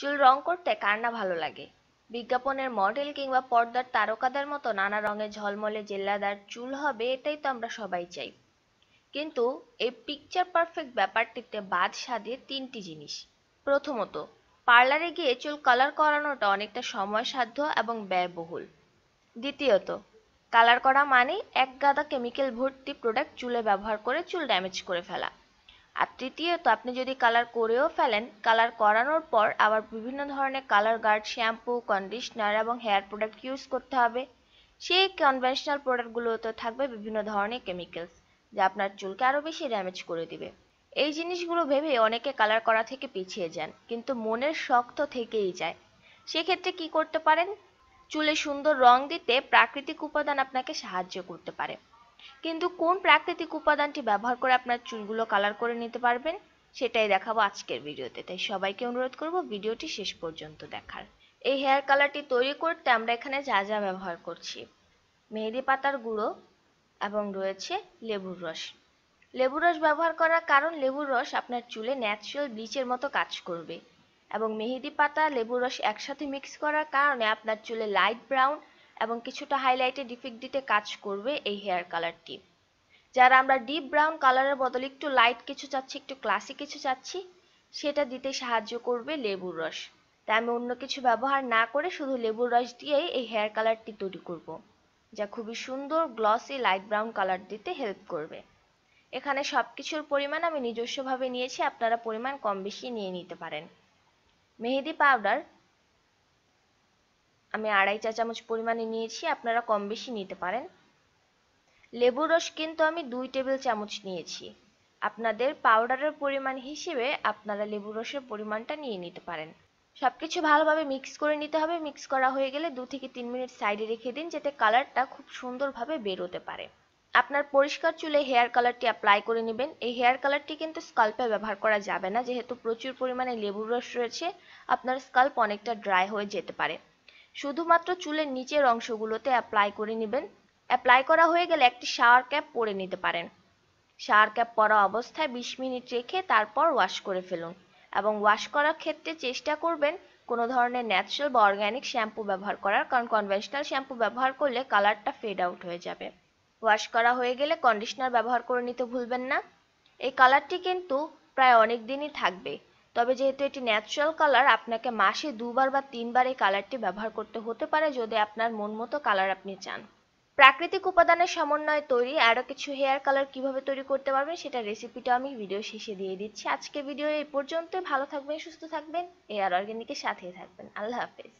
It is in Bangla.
চুল রং করতে কার না ভালো লাগে বিজ্ঞাপনের মডেল কিংবা পর্দার তারকাদের মতো নানা রঙে ঝলমলে জেল্লাদার চুল হবে এটাই তো আমরা সবাই চাই কিন্তু এই পিকচার পারফেক্ট ব্যাপারটিতে বাদ সাধে তিনটি জিনিস প্রথমত পার্লারে গিয়ে চুল কালার করানোটা অনেকটা সময় সাধ্য এবং ব্যয়বহুল দ্বিতীয়ত কালার করা মানে এক গাদা কেমিক্যাল ভর্তি প্রোডাক্ট চুলে ব্যবহার করে চুল ড্যামেজ করে ফেলা আর তৃতীয়ত আপনি যদি কালার করেও ফেলেন কালার করানোর পর আবার বিভিন্ন ধরনের কালার গার্ড শ্যাম্পু কন্ডিশনার এবং হেয়ার প্রোডাক্ট ইউজ করতে হবে সেই কনভেনশনাল প্রোডাক্টগুলোতে থাকবে বিভিন্ন ধরনের কেমিক্যালস যা আপনার চুলকে আরও বেশি ড্যামেজ করে দিবে এই জিনিসগুলো ভেবে অনেকে কালার করা থেকে পিছিয়ে যান কিন্তু মনের শক্ত থেকেই যায় সেক্ষেত্রে কি করতে পারেন চুলে সুন্দর রং দিতে প্রাকৃতিক উপাদান আপনাকে সাহায্য করতে পারে কিন্তু কোন প্রাকৃতিক উপাদানটি ব্যবহার করে আপনার চুলগুলো কালার করে নিতে পারবেন সেটাই দেখাবো আজকের ভিডিওতে তাই সবাইকে অনুরোধ করব ভিডিওটি শেষ পর্যন্ত দেখার এই হেয়ার কালারটি তৈরি করতে আমরা এখানে যা যা ব্যবহার করছি মেহেদি পাতার গুঁড়ো এবং রয়েছে লেবুর রস লেবুর রস ব্যবহার করার কারণ লেবুর রস আপনার চুলে ন্যাচারাল ব্লিচের মতো কাজ করবে এবং মেহেদি পাতা লেবুর রস একসাথে মিক্স করার কারণে আপনার চুলে লাইট ব্রাউন এবং কিছুটা হাইলাইটে ডিফেক্ট দিতে কাজ করবে এই হেয়ার কালারটি যারা আমরা ডিপ ব্রাউন কালারের বদলে একটু লাইট কিছু চাচ্ছি একটু ক্লাসি কিছু চাচ্ছি সেটা দিতে সাহায্য করবে লেবুর রস তাই আমি অন্য কিছু ব্যবহার না করে শুধু লেবুর রস দিয়েই এই হেয়ার কালারটি তৈরি করব। যা খুবই সুন্দর গ্লসি লাইট ব্রাউন কালার দিতে হেল্প করবে এখানে সব কিছুর পরিমাণ আমি নিজস্বভাবে নিয়েছি আপনারা পরিমাণ কম বেশি নিয়ে নিতে পারেন মেহেদি পাউডার আমি আড়াই চা চামচ পরিমাণে নিয়েছি আপনারা কম বেশি নিতে পারেন লেবুর রস কিন্তু আমি দুই টেবিল চামচ নিয়েছি আপনাদের পাউডারের পরিমাণ হিসেবে আপনারা লেবুর রসের পরিমাণটা নিয়ে নিতে পারেন সব কিছু ভালোভাবে মিক্স করে নিতে হবে মিক্স করা হয়ে গেলে দু থেকে তিন মিনিট সাইডে রেখে দিন যাতে কালারটা খুব সুন্দরভাবে বেরোতে পারে আপনার পরিষ্কার চুলে হেয়ার কালারটি অ্যাপ্লাই করে নেবেন এই হেয়ার কালারটি কিন্তু স্কাল্পে ব্যবহার করা যাবে না যেহেতু প্রচুর পরিমাণে লেবুর রস রয়েছে আপনার স্কাল্প অনেকটা ড্রাই হয়ে যেতে পারে শুধুমাত্র চুলের নিচের অংশগুলোতে অ্যাপ্লাই করে নেবেন অ্যাপ্লাই করা হয়ে গেলে একটি শাওয়ার ক্যাপ পরে নিতে পারেন শাওয়ার ক্যাপ পরা অবস্থায় বিশ মিনিট রেখে তারপর ওয়াশ করে ফেলুন এবং ওয়াশ করার ক্ষেত্রে চেষ্টা করবেন কোনো ধরনের ন্যাচারাল বা অর্গ্যানিক শ্যাম্পু ব্যবহার করার কারণ কনভেনশনাল শ্যাম্পু ব্যবহার করলে কালারটা ফেড আউট হয়ে যাবে ওয়াশ করা হয়ে গেলে কন্ডিশনার ব্যবহার করে নিতে ভুলবেন না এই কালারটি কিন্তু প্রায় অনেক দিনই থাকবে তবে যেহেতু এটি ন্যাচারাল কালার আপনাকে মাসে দুবার বা তিনবার এই কালারটি ব্যবহার করতে হতে পারে যদি আপনার মন মতো কালার আপনি চান প্রাকৃতিক উপাদানের সমন্বয়ে তৈরি আরও কিছু হেয়ার কালার কিভাবে তৈরি করতে পারবেন সেটা রেসিপিটা আমি ভিডিও শেষে দিয়ে দিচ্ছি আজকে ভিডিও এই পর্যন্ত ভালো থাকবেন সুস্থ থাকবেন এয়ার অর্গ্যানিকের সাথেই থাকবেন আল্লাহ হাফেজ